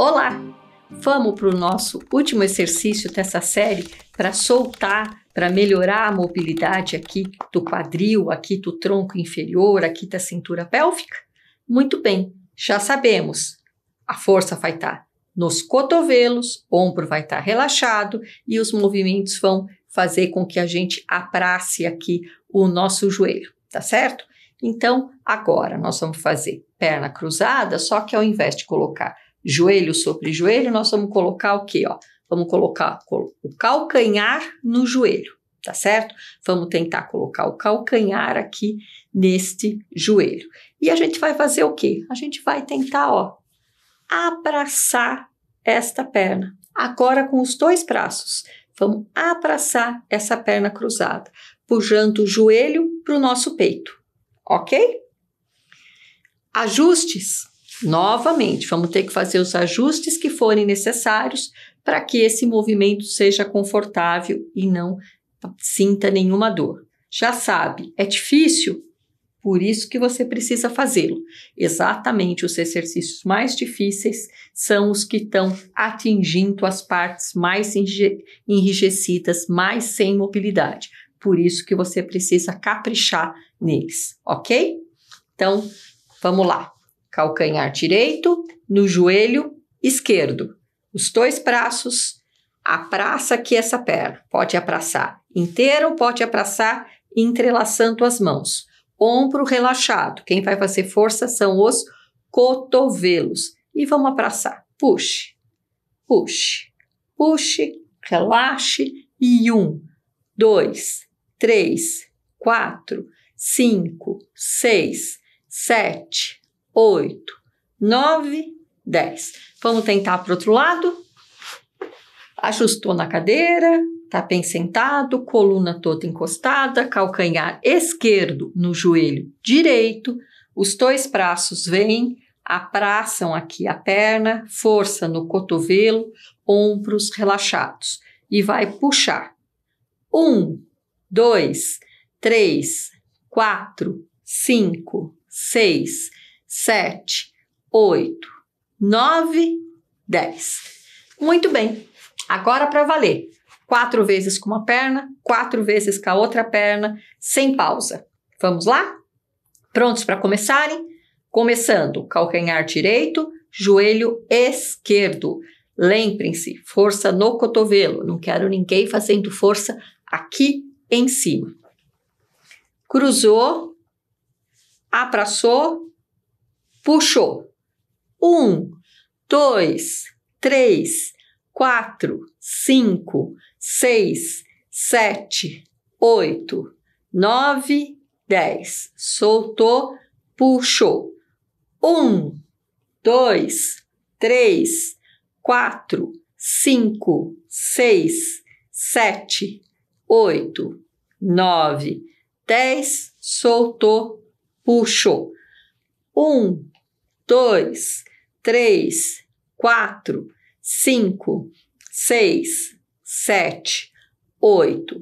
Olá! Vamos para o nosso último exercício dessa série para soltar, para melhorar a mobilidade aqui do quadril, aqui do tronco inferior, aqui da cintura pélvica? Muito bem, já sabemos. A força vai estar tá nos cotovelos, ombro vai estar tá relaxado e os movimentos vão fazer com que a gente aprace aqui o nosso joelho, tá certo? Então, agora nós vamos fazer perna cruzada, só que ao invés de colocar joelho sobre joelho, nós vamos colocar o quê? Ó? Vamos colocar o calcanhar no joelho, tá certo? Vamos tentar colocar o calcanhar aqui neste joelho. E a gente vai fazer o quê? A gente vai tentar, ó, abraçar esta perna. Agora com os dois braços, vamos abraçar essa perna cruzada, puxando o joelho para o nosso peito, ok? Ajustes Novamente, vamos ter que fazer os ajustes que forem necessários para que esse movimento seja confortável e não sinta nenhuma dor. Já sabe, é difícil, por isso que você precisa fazê-lo. Exatamente, os exercícios mais difíceis são os que estão atingindo as partes mais enrijecidas, mais sem mobilidade. Por isso que você precisa caprichar neles, ok? Então, vamos lá calcanhar direito, no joelho esquerdo, os dois braços, apraça aqui essa perna. Pode abraçar inteira ou pode abraçar entrelaçando as mãos. Ombro relaxado. Quem vai fazer força são os cotovelos. E vamos abraçar. Puxe, puxe, puxe, relaxe. E um, dois, três, quatro, cinco, seis, sete, 8, 9, 10. Vamos tentar para o outro lado. Ajustou na cadeira, tá bem sentado, coluna toda encostada, calcanhar esquerdo no joelho direito. Os dois braços vêm, apraçam aqui a perna, força no cotovelo, ombros relaxados. E vai puxar. Um, dois, três, quatro, cinco, seis, sete, oito, nove, dez. Muito bem. Agora para valer. Quatro vezes com uma perna, quatro vezes com a outra perna, sem pausa. Vamos lá? Prontos para começarem? Começando, calcanhar direito, joelho esquerdo. Lembrem-se, força no cotovelo. Não quero ninguém fazendo força aqui em cima. Cruzou, abraçou, puxou. Um, dois, três, quatro, cinco, seis, sete, oito, nove, dez. Soltou, puxou. Um, dois, três, quatro, cinco, seis, sete, oito, nove, dez. Soltou, puxou. Um, dois, três, quatro, cinco, seis, sete, oito,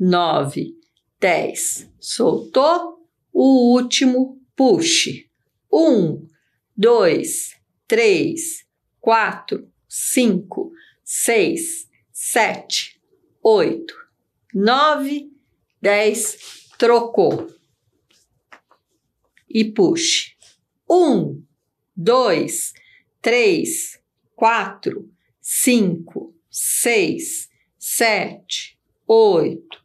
nove, dez. Soltou. O último puxe. Um, dois, três, quatro, cinco, seis, sete, oito, nove, dez. Trocou. E puxe. Um, dois, três, quatro, cinco, seis, sete, oito,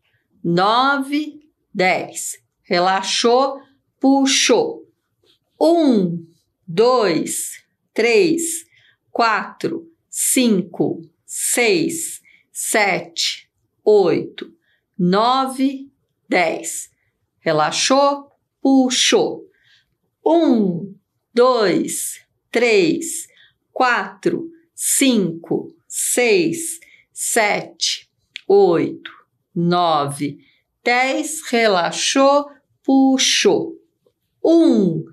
nove, dez. Relaxou, puxou. Um, dois, três, quatro, cinco, seis, sete, oito, nove, dez. Relaxou, puxou. Um, dois, três, quatro, cinco, seis, sete, oito, nove, dez. Relaxou, puxou. Um,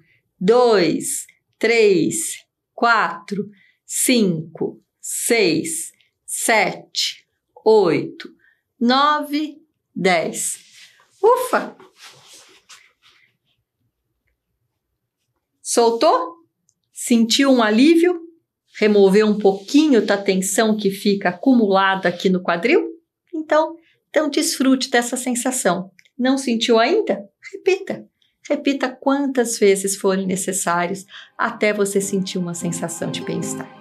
dois, três, quatro, cinco, seis, sete, oito, nove, dez. Ufa! Soltou? Sentiu um alívio? Removeu um pouquinho da tensão que fica acumulada aqui no quadril? Então, então desfrute dessa sensação. Não sentiu ainda? Repita. Repita quantas vezes forem necessárias até você sentir uma sensação de bem-estar.